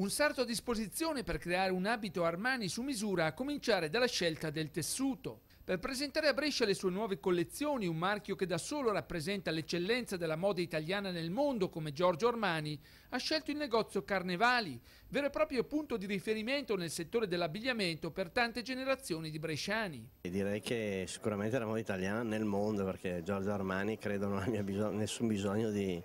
Un sarto a disposizione per creare un abito Armani su misura a cominciare dalla scelta del tessuto. Per presentare a Brescia le sue nuove collezioni, un marchio che da solo rappresenta l'eccellenza della moda italiana nel mondo come Giorgio Armani, ha scelto il negozio Carnevali, vero e proprio punto di riferimento nel settore dell'abbigliamento per tante generazioni di bresciani. Direi che sicuramente la moda italiana nel mondo, perché Giorgio Armani credo non abbia bisog nessun bisogno di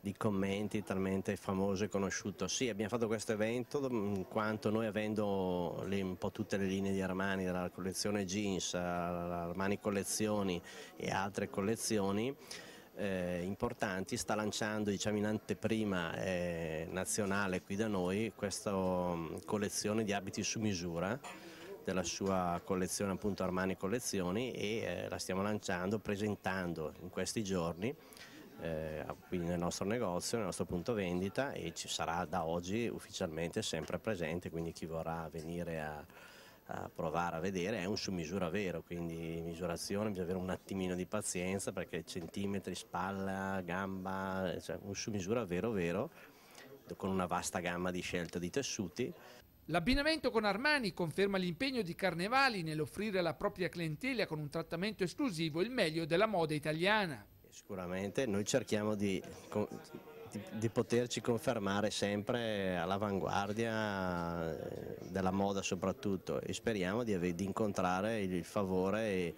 di commenti talmente famoso e conosciuto. Sì, abbiamo fatto questo evento in mm, quanto noi avendo le, un po' tutte le linee di Armani, dalla collezione jeans, Armani collezioni e altre collezioni, eh, importanti, sta lanciando diciamo, in anteprima eh, nazionale qui da noi questa mm, collezione di abiti su misura della sua collezione appunto Armani Collezioni e eh, la stiamo lanciando, presentando in questi giorni eh, qui nel nostro negozio, nel nostro punto vendita e ci sarà da oggi ufficialmente sempre presente, quindi chi vorrà venire a, a provare a vedere è un su misura vero, quindi misurazione bisogna avere un attimino di pazienza perché centimetri, spalla, gamba, cioè un su misura vero vero con una vasta gamma di scelta di tessuti. L'abbinamento con Armani conferma l'impegno di Carnevali nell'offrire alla propria clientela con un trattamento esclusivo il meglio della moda italiana. Sicuramente, noi cerchiamo di di, di poterci confermare sempre all'avanguardia eh, della moda soprattutto e speriamo di, di incontrare il favore eh,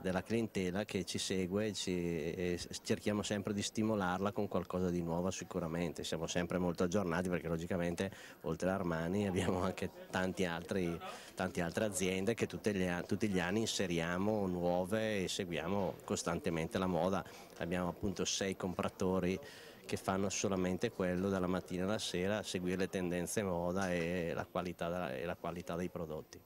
della clientela che ci segue ci, e cerchiamo sempre di stimolarla con qualcosa di nuovo sicuramente, siamo sempre molto aggiornati perché logicamente oltre a Armani abbiamo anche tanti altri, tante altre aziende che tutti gli, tutti gli anni inseriamo nuove e seguiamo costantemente la moda, abbiamo appunto sei compratori che fanno solamente quello dalla mattina alla sera, seguire le tendenze moda e la qualità, e la qualità dei prodotti.